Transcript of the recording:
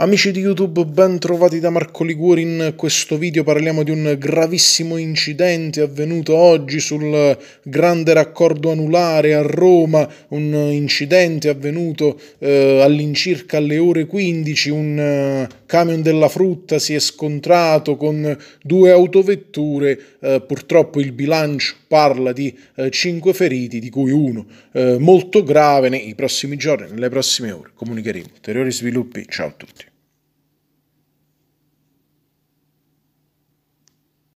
Amici di YouTube, ben trovati da Marco Liguori. In questo video parliamo di un gravissimo incidente avvenuto oggi sul grande raccordo anulare a Roma, un incidente avvenuto eh, all'incirca alle ore 15, un eh, camion della frutta si è scontrato con due autovetture, eh, purtroppo il bilancio parla di eh, 5 feriti, di cui uno eh, molto grave, nei prossimi giorni, nelle prossime ore comunicheremo ulteriori sviluppi. Ciao a tutti.